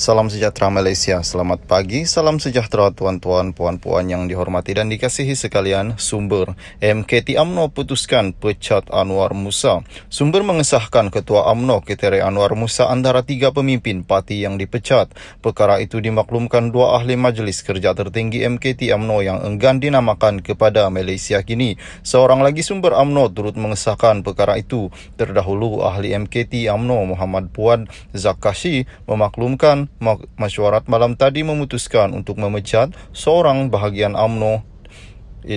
Salam sejahtera Malaysia, selamat pagi, salam sejahtera tuan-tuan, puan-puan yang dihormati dan dikasihi sekalian Sumber, MKT UMNO putuskan pecat Anwar Musa Sumber mengesahkan Ketua UMNO Keteri Anwar Musa antara tiga pemimpin parti yang dipecat Perkara itu dimaklumkan dua ahli majlis kerja tertinggi MKT UMNO yang enggan dinamakan kepada Malaysia kini Seorang lagi sumber UMNO turut mengesahkan perkara itu Terdahulu ahli MKT UMNO Muhammad Puan Zakashi memaklumkan mesyuarat malam tadi memutuskan untuk memecat seorang bahagian AMNO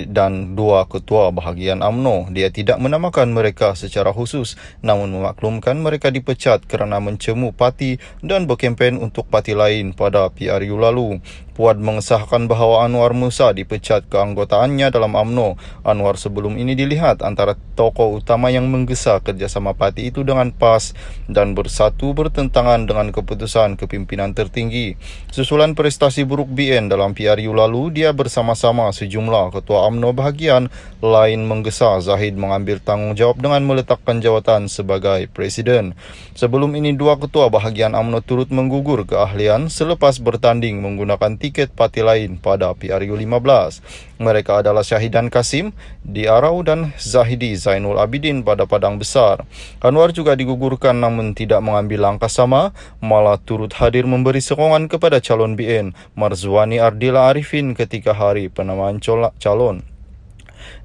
dan dua ketua bahagian AMNO. Dia tidak menamakan mereka secara khusus namun memaklumkan mereka dipecat kerana mencemu parti dan berkempen untuk parti lain pada PRU lalu. Puan mengesahkan bahawa Anwar Musa dipecat keanggotaannya dalam AMNO. Anwar sebelum ini dilihat antara tokoh utama yang menggesa kerjasama parti itu dengan PAS dan bersatu bertentangan dengan keputusan kepimpinan tertinggi. Susulan prestasi buruk BN dalam PRU lalu, dia bersama-sama sejumlah ketua AMNO bahagian lain menggesa Zahid mengambil tanggungjawab dengan meletakkan jawatan sebagai presiden. Sebelum ini, dua ketua bahagian AMNO turut menggugur keahlian selepas bertanding menggunakan tiket parti lain pada PRU 15. Mereka adalah Syahidan Kasim, Diarau dan Zahidi Zainul Abidin pada Padang Besar. Anwar juga digugurkan namun tidak mengambil langkah sama, malah turut hadir memberi sokongan kepada calon BN, Marzuani Ardila Arifin ketika hari penamaan calon.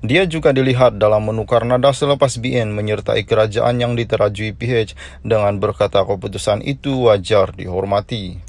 Dia juga dilihat dalam menukar nada selepas BN menyertai kerajaan yang diterajui PH dengan berkata keputusan itu wajar dihormati.